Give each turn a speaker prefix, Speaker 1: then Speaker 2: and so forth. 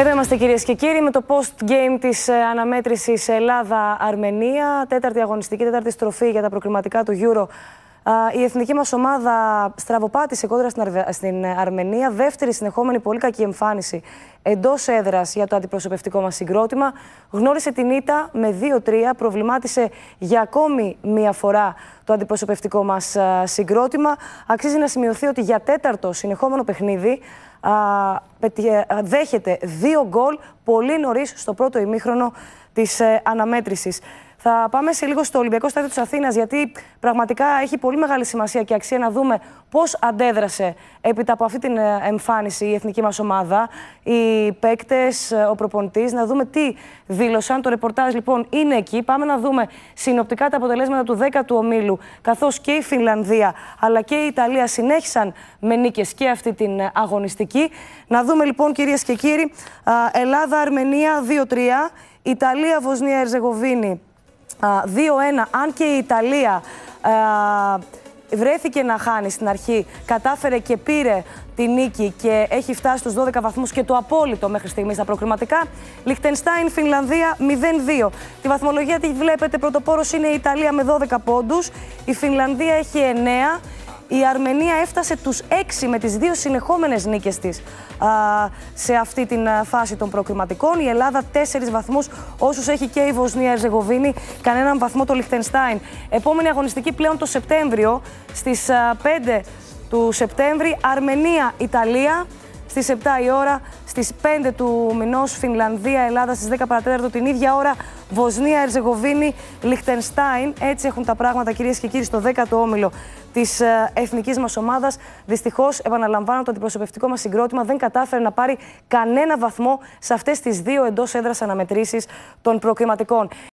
Speaker 1: Εδώ είμαστε κυρίες και κύριοι με το post-game της ε, αναμέτρησης Ελλάδα-Αρμενία. Τέταρτη αγωνιστική, τέταρτη στροφή για τα προκριματικά του Euro η εθνική μας ομάδα στραβοπάτησε κόντρα στην, Αρμενία. Δεύτερη συνεχόμενη πολύ κακή εμφάνιση εντός έδρας για το αντιπροσωπευτικό μας συγκρότημα. Γνώρισε την ήττα με 2-3. Προβλημάτισε για ακόμη μία φορά το αντιπροσωπευτικό μας συγκρότημα. Αξίζει να σημειωθεί ότι για τέταρτο συνεχόμενο παιχνίδι δέχεται δύο γκολ πολύ νωρίς στο πρώτο ημίχρονο της ε, αναμέτρησης. Θα πάμε σε λίγο στο Ολυμπιακό Στάδιο της Αθήνας, γιατί πραγματικά έχει πολύ μεγάλη σημασία και αξία να δούμε πώς αντέδρασε έπειτα από αυτή την ε, εμφάνιση η εθνική μας ομάδα, οι παίκτες, ε, ο προπονητής, να δούμε τι δήλωσαν. Το ρεπορτάζ λοιπόν είναι εκεί. Πάμε να δούμε συνοπτικά τα αποτελέσματα του 10ου ομίλου, καθώς και η Φιλανδία αλλά και η Ιταλία συνέχισαν με νίκες και αυτή την αγωνιστική. Να δούμε λοιπόν, κυρίες και κύριοι, Ελλάδα-Αρμενία 2-3. Ιταλία, Βοσνία, Ερζεγοβίνη 2-1. Αν και η Ιταλία βρέθηκε να χάνει στην αρχή, κατάφερε και πήρε τη νίκη και έχει φτάσει στους 12 βαθμούς και το απόλυτο μέχρι στιγμής στα προκριματικά. Λιχτενστάιν, Φινλανδία 0-2. Τη βαθμολογία τη βλέπετε, πρωτοπόρος είναι η Ιταλία με 12 πόντους, η Φινλανδία έχει 9 η Αρμενία έφτασε τους 6 με τις δύο συνεχόμενες νίκες της σε αυτή την φάση των προκριματικών. Η Ελλάδα 4 βαθμούς όσους έχει και η Βοσνία Ερζεγοβίνη, κανέναν βαθμό το Λιχτενστάιν. Επόμενη αγωνιστική πλέον το Σεπτέμβριο στις 5 του Σεπτέμβρη Αρμενία-Ιταλία στις 7 η ώρα στις 5 του μηνός Φινλανδία, Ελλάδα στις 10 παρατέταρτο την ίδια ώρα, Βοσνία, Ερζεγοβίνη, Λιχτενστάιν. Έτσι έχουν τα πράγματα, κυρίες και κύριοι, στο 10ο όμιλο της ε, εθνικής μας ομάδας. Δυστυχώς, επαναλαμβάνω, το αντιπροσωπευτικό μας συγκρότημα δεν κατάφερε να πάρει κανένα βαθμό σε αυτές τις δύο εντός έδρας αναμετρήσεις των προκριματικών.